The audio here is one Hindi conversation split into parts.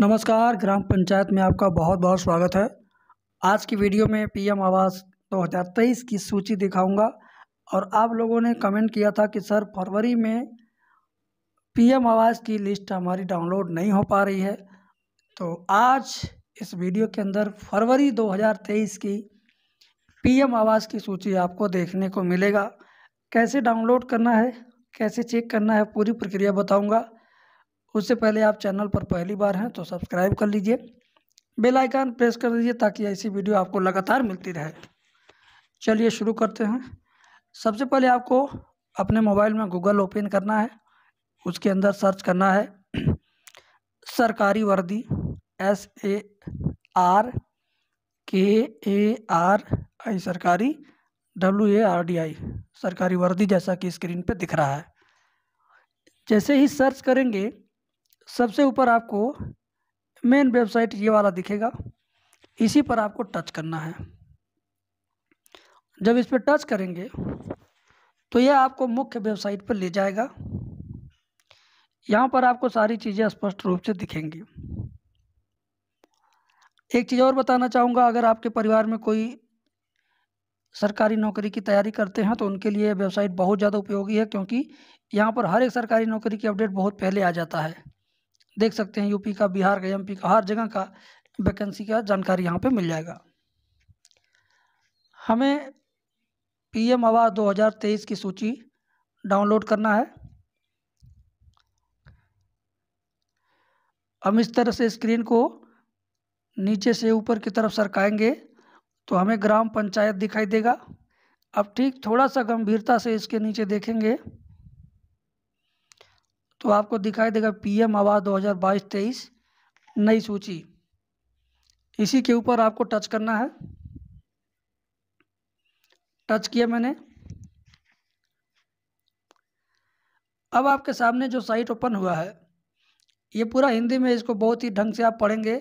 नमस्कार ग्राम पंचायत में आपका बहुत बहुत स्वागत है आज की वीडियो में पीएम आवास 2023 की सूची दिखाऊंगा और आप लोगों ने कमेंट किया था कि सर फरवरी में पीएम आवास की लिस्ट हमारी डाउनलोड नहीं हो पा रही है तो आज इस वीडियो के अंदर फरवरी 2023 की पीएम आवास की सूची आपको देखने को मिलेगा कैसे डाउनलोड करना है कैसे चेक करना है पूरी प्रक्रिया बताऊँगा उससे पहले आप चैनल पर पहली बार हैं तो सब्सक्राइब कर लीजिए बेल आइकन प्रेस कर दीजिए ताकि ऐसी वीडियो आपको लगातार मिलती रहे चलिए शुरू करते हैं सबसे पहले आपको अपने मोबाइल में गूगल ओपन करना है उसके अंदर सर्च करना है सरकारी वर्दी एस ए आर के ए आर आई सरकारी W A R D I सरकारी वर्दी जैसा कि स्क्रीन पर दिख रहा है जैसे ही सर्च करेंगे सबसे ऊपर आपको मेन वेबसाइट ये वाला दिखेगा इसी पर आपको टच करना है जब इस पर टच करेंगे तो यह आपको मुख्य वेबसाइट पर ले जाएगा यहाँ पर आपको सारी चीज़ें स्पष्ट रूप से दिखेंगी एक चीज़ और बताना चाहूँगा अगर आपके परिवार में कोई सरकारी नौकरी की तैयारी करते हैं तो उनके लिए वेबसाइट बहुत ज़्यादा उपयोगी है क्योंकि यहाँ पर हर एक सरकारी नौकरी की अपडेट बहुत पहले आ जाता है देख सकते हैं यूपी का बिहार का एमपी का हर जगह का वैकेंसी का जानकारी यहाँ पे मिल जाएगा हमें पीएम आवास 2023 की सूची डाउनलोड करना है हम इस तरह से स्क्रीन को नीचे से ऊपर की तरफ सरकाएंगे तो हमें ग्राम पंचायत दिखाई देगा अब ठीक थोड़ा सा गंभीरता से इसके नीचे देखेंगे तो आपको दिखाई देगा पीएम आवास 2022-23 नई सूची इसी के ऊपर आपको टच करना है टच किया मैंने अब आपके सामने जो साइट ओपन हुआ है ये पूरा हिंदी में इसको बहुत ही ढंग से आप पढ़ेंगे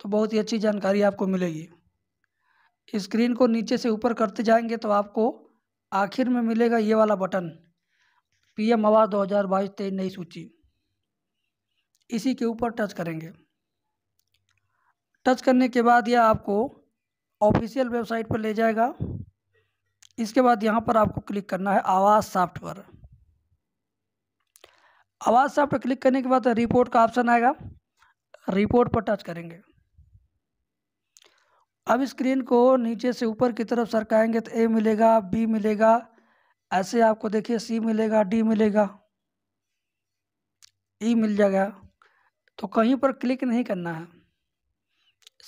तो बहुत ही अच्छी जानकारी आपको मिलेगी स्क्रीन को नीचे से ऊपर करते जाएंगे तो आपको आखिर में मिलेगा ये वाला बटन पीएम आवास 2022 तेईस नई सूची इसी के ऊपर टच करेंगे टच करने के बाद यह आपको ऑफिशियल वेबसाइट पर ले जाएगा इसके बाद यहाँ पर आपको क्लिक करना है आवाज़ सॉफ्टवेयर पर आवाज़ सॉफ्ट पर क्लिक करने के बाद रिपोर्ट का ऑप्शन आएगा रिपोर्ट पर टच करेंगे अब स्क्रीन को नीचे से ऊपर की तरफ सरकाएंगे तो ए मिलेगा बी मिलेगा ऐसे आपको देखिए सी मिलेगा डी मिलेगा ई e मिल जाएगा तो कहीं पर क्लिक नहीं करना है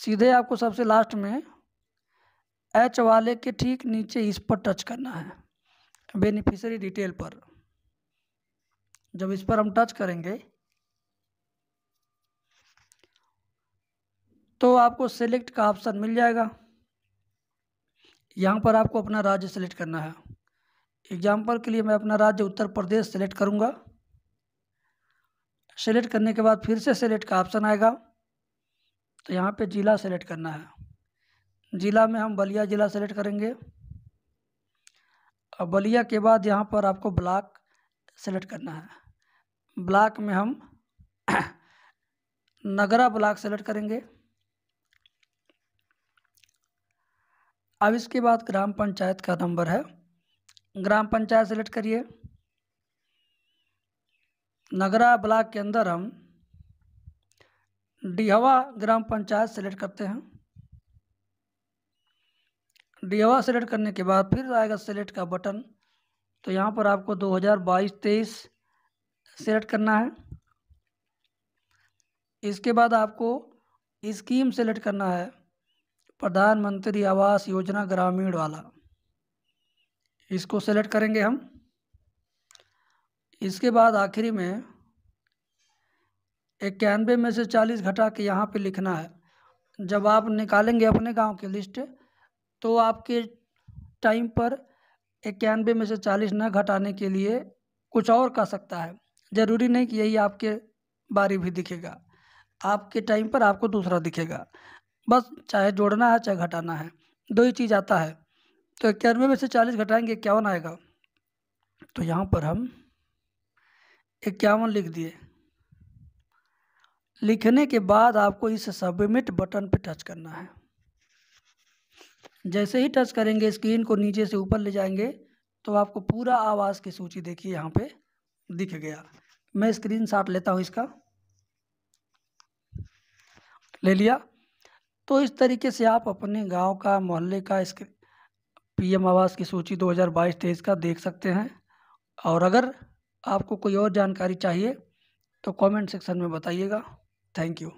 सीधे आपको सबसे लास्ट में एच वाले के ठीक नीचे इस पर टच करना है बेनिफिशरी डिटेल पर जब इस पर हम टच करेंगे तो आपको सेलेक्ट का ऑप्शन मिल जाएगा यहाँ पर आपको अपना राज्य सेलेक्ट करना है एग्जाम्पल के लिए मैं अपना राज्य उत्तर प्रदेश सेलेक्ट करूँगा सेलेक्ट करने के बाद फिर से सेलेक्ट का ऑप्शन आएगा तो यहाँ पे ज़िला सेलेक्ट करना है ज़िला में हम बलिया ज़िला सेलेक्ट करेंगे और बलिया के बाद यहाँ पर आपको ब्लॉक सेलेक्ट करना है ब्लॉक में हम नगरा ब्लॉक सेलेक्ट करेंगे अब इसके बाद ग्राम पंचायत का नंबर है ग्राम पंचायत सेलेक्ट करिए नगरा ब्लॉक के अंदर हम डिहवा ग्राम पंचायत सेलेक्ट करते हैं डिहवा सेलेक्ट करने के बाद फिर आएगा सेलेक्ट का बटन तो यहाँ पर आपको 2022-23 सेलेक्ट करना है इसके बाद आपको स्कीम सेलेक्ट करना है प्रधानमंत्री आवास योजना ग्रामीण वाला इसको सेलेक्ट करेंगे हम इसके बाद आखिरी में इक्यानवे में से चालीस घटा के यहाँ पे लिखना है जब आप निकालेंगे अपने गांव की लिस्ट तो आपके टाइम पर इक्यानवे में से चालीस न घटाने के लिए कुछ और कर सकता है ज़रूरी नहीं कि यही आपके बारी भी दिखेगा आपके टाइम पर आपको दूसरा दिखेगा बस चाहे जोड़ना है चाहे घटाना है दो ही चीज़ आता है तो इक्यानवे में से चालीस घटाएंगे इक्यावन आएगा तो यहाँ पर हम इक्यावन लिख दिए लिखने के बाद आपको इस सबमिट बटन पर टच करना है जैसे ही टच करेंगे स्क्रीन को नीचे से ऊपर ले जाएंगे तो आपको पूरा आवाज़ की सूची देखिए यहाँ पे दिख गया मैं स्क्रीन शॉट लेता हूँ इसका ले लिया तो इस तरीके से आप अपने गांव का मोहल्ले का पीएम आवास की सूची 2022-23 का देख सकते हैं और अगर आपको कोई और जानकारी चाहिए तो कमेंट सेक्शन में बताइएगा थैंक यू